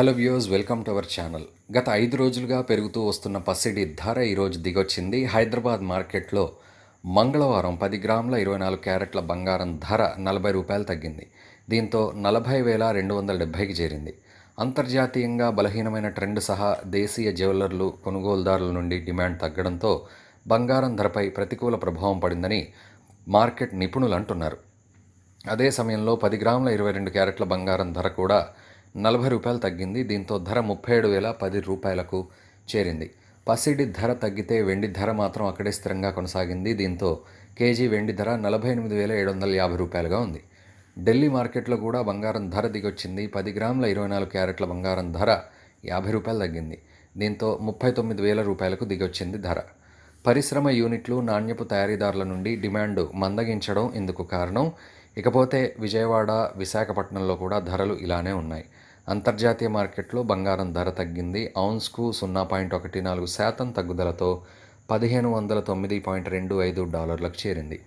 hello views welcome to our channel గత ఐదు రోజులుగా పెరుగుతూ వస్తున్న పసిడి ధర ఈరోజు దిగొచ్చింది హైదరాబాద్ మార్కెట్లో మంగళవారం పది గ్రాముల ఇరవై నాలుగు క్యారెట్ల బంగారం ధర నలభై రూపాయలు తగ్గింది దీంతో నలభై వేల రెండు వందల డెబ్బైకి చేరింది అంతర్జాతీయంగా బలహీనమైన ట్రెండ్ సహా దేశీయ జ్యువెలర్లు కొనుగోలుదారుల నుండి డిమాండ్ తగ్గడంతో బంగారం ధరపై ప్రతికూల ప్రభావం పడిందని మార్కెట్ నిపుణులు అంటున్నారు అదే సమయంలో పది గ్రాముల ఇరవై రెండు క్యారెట్ల బంగారం ధర కూడా నలభై రూపాయలు తగ్గింది దీంతో ధర ముప్పై ఏడు వేల పది రూపాయలకు చేరింది పసిడి ధర తగ్గితే వెండి ధర మాత్రం అక్కడే స్థిరంగా కొనసాగింది దీంతో కేజీ వెండి ధర నలభై ఎనిమిది వేల ఏడు వందల యాభై రూపాయలుగా ఉంది ఢిల్లీ మార్కెట్లో కూడా బంగారం ధర దిగొచ్చింది పది గ్రాముల ఇరవై నాలుగు క్యారెట్ల బంగారం ధర యాభై రూపాయలు తగ్గింది దీంతో ముప్పై తొమ్మిది వేల రూపాయలకు దిగొచ్చింది ధర పరిశ్రమ యూనిట్లు నాణ్యపు తయారీదారుల నుండి డిమాండ్ మందగించడం ఇందుకు కారణం ఇకపోతే విజయవాడ విశాఖపట్నంలో కూడా ధరలు ఇలానే ఉన్నాయి అంతర్జాతీయ మార్కెట్లో బంగారం ధర తగ్గింది ఔన్స్కు సున్నా పాయింట్ ఒకటి నాలుగు శాతం తగ్గుదలతో పదిహేను వందల తొమ్మిది పాయింట్ రెండు ఐదు డాలర్లకు చేరింది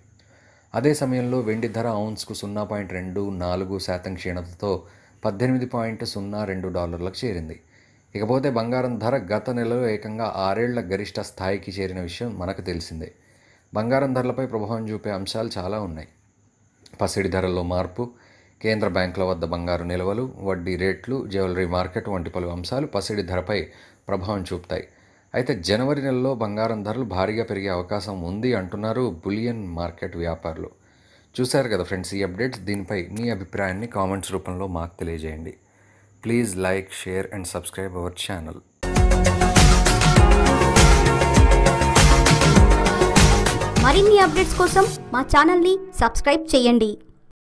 అదే సమయంలో వెండి ధర ఔన్స్కు సున్నా పాయింట్ రెండు నాలుగు శాతం క్షీణతతో పద్దెనిమిది పాయింట్ సున్నా రెండు డాలర్లకు చేరింది ఇకపోతే బంగారం ధర గత నెలలో ఏకంగా ఆరేళ్ల గరిష్ట స్థాయికి చేరిన విషయం మనకు తెలిసిందే బంగారం ధరలపై ప్రభావం చూపే అంశాలు చాలా ఉన్నాయి పసిడి ధరల్లో మార్పు కేంద్ర బ్యాంకుల వద్ద బంగారు నిల్వలు వడ్డీ రేట్లు జ్యువెలరీ మార్కెట్ వంటి పలు అంశాలు పసిడి ధరపై ప్రభావం చూపుతాయి అయితే జనవరి నెలలో బంగారం ధరలు భారీగా పెరిగే అవకాశం ఉంది అంటున్నారు బులియన్ మార్కెట్ వ్యాపారులు చూశారు కదా ఫ్రెండ్స్ ఈ అప్డేట్స్ దీనిపై మీ అభిప్రాయాన్ని కామెంట్స్ రూపంలో మాకు తెలియజేయండి please like share and subscribe our channel updates కోసం మా ఛానల్ని సబ్స్క్రైబ్ చేయండి